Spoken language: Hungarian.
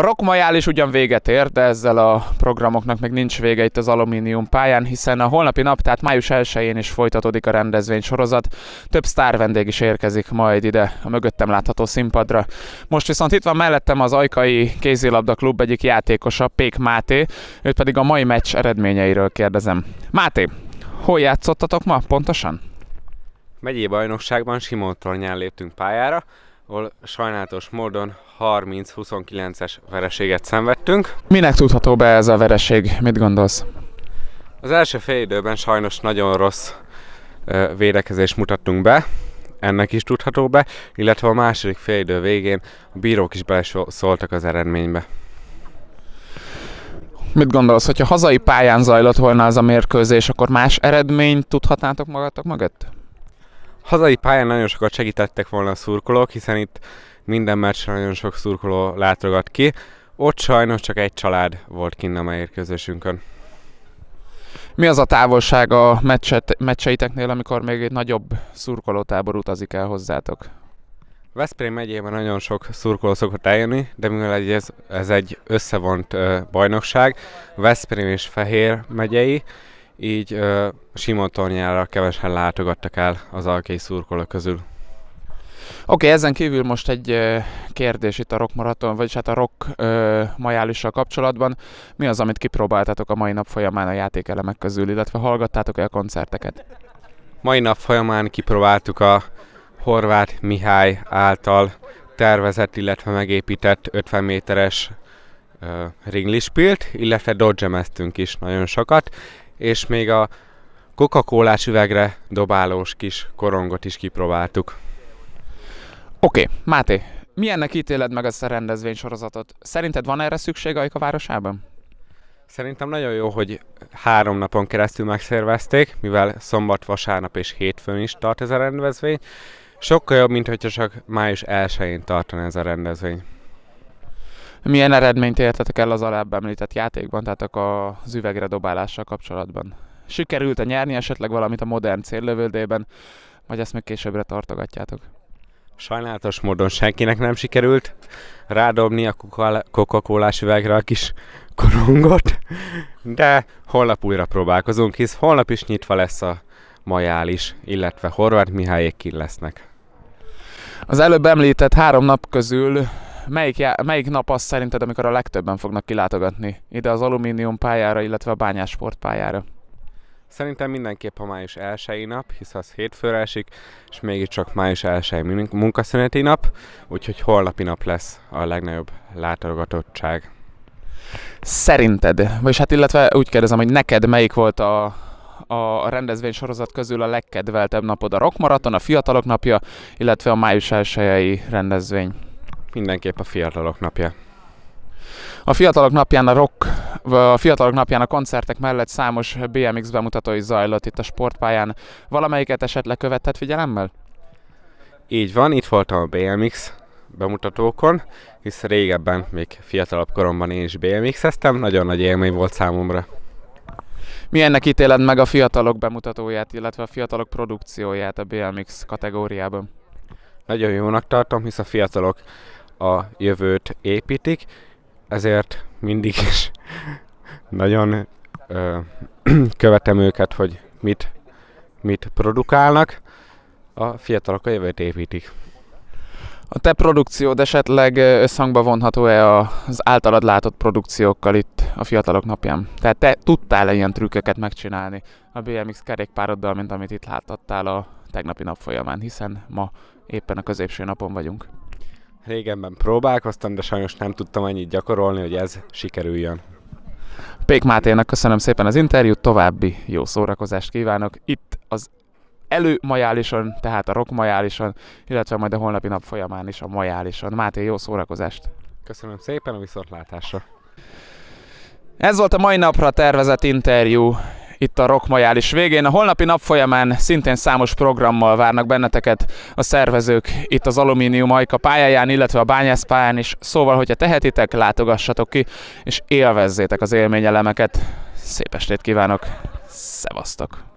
A rockmajál is ugyan véget ér, de ezzel a programoknak meg nincs vége itt az alumínium pályán, hiszen a holnapi nap, tehát május 1-én is folytatódik a rendezvény sorozat. Több sztár vendég is érkezik majd ide a mögöttem látható színpadra. Most viszont itt van mellettem az Ajkai Kézilabda Klub egyik játékosa, Pék Máté, őt pedig a mai meccs eredményeiről kérdezem. Máté, hol játszottatok ma pontosan? Megyé bajnokságban Tornyán léptünk pályára, ahol sajnálatos módon 30-29-es vereséget szenvedtünk. Minek tudható be ez a vereség? Mit gondolsz? Az első fél időben sajnos nagyon rossz védekezést mutattunk be, ennek is tudható be, illetve a második fél idő végén a bírók is beleszóltak az eredménybe. Mit gondolsz, hogyha hazai pályán zajlott volna az a mérkőzés, akkor más eredményt tudhatnátok magatok mögött? Hazai pályán nagyon sokat segítettek volna a szurkolók, hiszen itt minden meccsre nagyon sok szurkoló látogat ki. Ott sajnos csak egy család volt kinn a mérkőzésünkön. Mi az a távolság a meccset, meccseiteknél, amikor még egy nagyobb szurkolótábor utazik el hozzátok? Veszprém megyében nagyon sok szurkoló szokott eljönni, de mivel ez, ez egy összevont ö, bajnokság, Veszprém és Fehér megyei, így uh, Simon tornyára kevesen látogattak el az alkei szurkolók közül. Oké, okay, ezen kívül most egy kérdés itt a rock maraton, vagyis hát a rock majálissal kapcsolatban. Mi az, amit kipróbáltatok a mai nap folyamán a játékelemek közül, illetve hallgattátok-e a koncerteket? Mai nap folyamán kipróbáltuk a Horváth Mihály által tervezett, illetve megépített 50 méteres uh, ringlispilt, illetve dodgemeztünk is nagyon sokat, és még a coca cola üvegre dobálós kis korongot is kipróbáltuk. Oké, okay, Máté, milyennek ítéled meg ezt a sorozatot? Szerinted van erre szükség a városában? Szerintem nagyon jó, hogy három napon keresztül megszervezték, mivel szombat, vasárnap és hétfőn is tart ez a rendezvény. Sokkal jobb, mint hogyha csak május 1-én tartana ez a rendezvény. Milyen eredményt értetek el az alább említett játékban, tehát az üvegre dobálással kapcsolatban? Sikerült e nyerni esetleg valamit a modern céllövöldében, vagy ezt még későbbre tartogatjátok? Sajnálatos módon senkinek nem sikerült rádobni a coca üvegre a kis korongot, de holnap újra próbálkozunk, hisz holnap is nyitva lesz a Majál is, illetve Horváth Mihályék lesznek. Az előbb említett három nap közül Melyik, já- melyik nap az szerinted, amikor a legtöbben fognak kilátogatni ide az alumínium pályára, illetve a bányásport pályára? Szerintem mindenképp a május elsői nap, hisz az hétfőre esik, és mégiscsak május elsői munkaszüneti nap, úgyhogy holnapi nap lesz a legnagyobb látogatottság. Szerinted, vagyis hát illetve úgy kérdezem, hogy neked melyik volt a, a rendezvény sorozat közül a legkedveltebb napod a rockmaraton, a fiatalok napja, illetve a május elsőjai rendezvény? mindenképp a fiatalok napja. A fiatalok napján a rock, a fiatalok napján a koncertek mellett számos BMX bemutató is zajlott itt a sportpályán. Valamelyiket esetleg követett figyelemmel? Így van, itt voltam a BMX bemutatókon, hisz régebben, még fiatalabb koromban én is BMX-eztem, nagyon nagy élmény volt számomra. Milyennek ítéled meg a fiatalok bemutatóját, illetve a fiatalok produkcióját a BMX kategóriában? Nagyon jónak tartom, hisz a fiatalok a jövőt építik, ezért mindig is nagyon ö, követem őket, hogy mit, mit produkálnak. A fiatalok a jövőt építik. A te produkciód esetleg összhangba vonható-e az általad látott produkciókkal itt a Fiatalok Napján? Tehát te tudtál-e ilyen trükköket megcsinálni a BMX kerékpároddal, mint amit itt láttattál a tegnapi nap folyamán, hiszen ma éppen a középső napon vagyunk. Régenben próbálkoztam, de sajnos nem tudtam annyit gyakorolni, hogy ez sikerüljön. Pék Máténak köszönöm szépen az interjút, további jó szórakozást kívánok itt az elő majálison, tehát a majálison illetve majd a holnapi nap folyamán is a majálison. Máté, jó szórakozást! Köszönöm szépen a viszontlátásra! Ez volt a mai napra tervezett interjú itt a rockmajális végén. A holnapi nap folyamán szintén számos programmal várnak benneteket a szervezők itt az Alumínium Ajka pályáján, illetve a Bányász pályán is. Szóval, hogyha tehetitek, látogassatok ki, és élvezzétek az élményelemeket. Szép estét kívánok! Szevasztok!